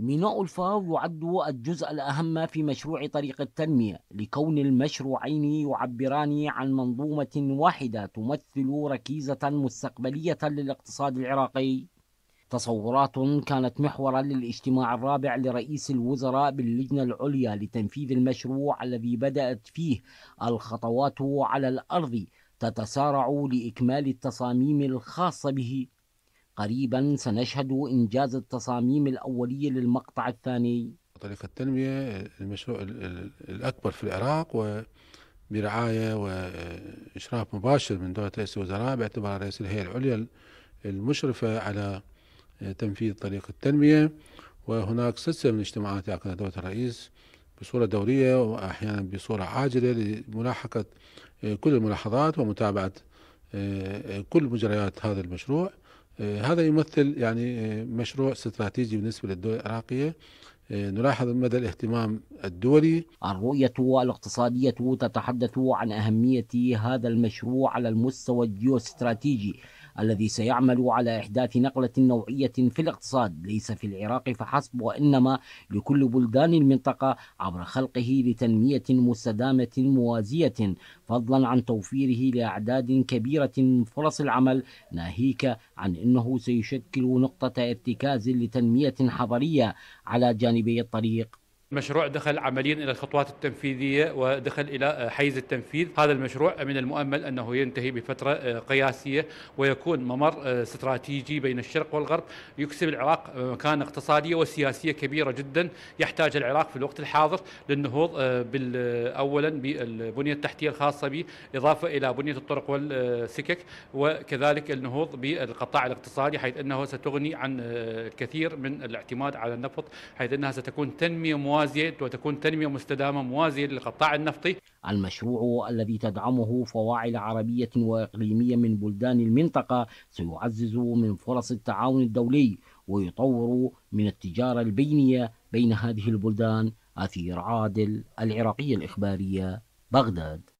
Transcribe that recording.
ميناء الفاو يعد الجزء الأهم في مشروع طريق التنمية لكون المشروعين يعبران عن منظومة واحدة تمثل ركيزة مستقبلية للاقتصاد العراقي تصورات كانت محورا للاجتماع الرابع لرئيس الوزراء باللجنة العليا لتنفيذ المشروع الذي بدأت فيه الخطوات على الأرض تتسارع لإكمال التصاميم الخاصة به قريبا سنشهد إنجاز التصاميم الأولية للمقطع الثاني طريق التنمية المشروع الأكبر في العراق وبرعاية وإشراف مباشر من دولة رئيس الوزراء باعتبار رئيس الهيئة العليا المشرفة على تنفيذ طريق التنمية وهناك سلسلة من الاجتماعات عقدها دولة الرئيس بصورة دورية وأحيانا بصورة عاجلة لملاحقة كل الملاحظات ومتابعة كل مجريات هذا المشروع آه، هذا يمثل يعني آه، مشروع استراتيجي بالنسبة للدول العراقية آه، نلاحظ مدى الاهتمام الدولي الرؤية الاقتصادية تتحدث عن أهمية هذا المشروع على المستوى الجيوستراتيجي الذي سيعمل على إحداث نقلة نوعية في الاقتصاد ليس في العراق فحسب وإنما لكل بلدان المنطقة عبر خلقه لتنمية مستدامة موازية فضلا عن توفيره لأعداد كبيرة من فرص العمل ناهيك عن أنه سيشكل نقطة ارتكاز لتنمية حضرية على جانبي الطريق المشروع دخل عمليا الى الخطوات التنفيذيه ودخل الى آه، حيز التنفيذ، هذا المشروع من المؤمل انه ينتهي بفتره آه، قياسيه ويكون ممر آه، استراتيجي بين الشرق والغرب يكسب العراق مكانه اقتصاديه وسياسيه كبيره جدا يحتاج العراق في الوقت الحاضر للنهوض اولا بالبنيه التحتيه الخاصه به، اضافه الى بنيه الطرق والسكك وكذلك النهوض بالقطاع الاقتصادي حيث انه ستغني عن الكثير من الاعتماد على النفط حيث انها ستكون تنميه مواصله موازية وتكون تنمية مستدامة موازية للقطاع النفطي المشروع الذي تدعمه فواعل عربية وإقليمية من بلدان المنطقة سيعزز من فرص التعاون الدولي ويطور من التجارة البينية بين هذه البلدان أثير عادل العراقية الإخبارية بغداد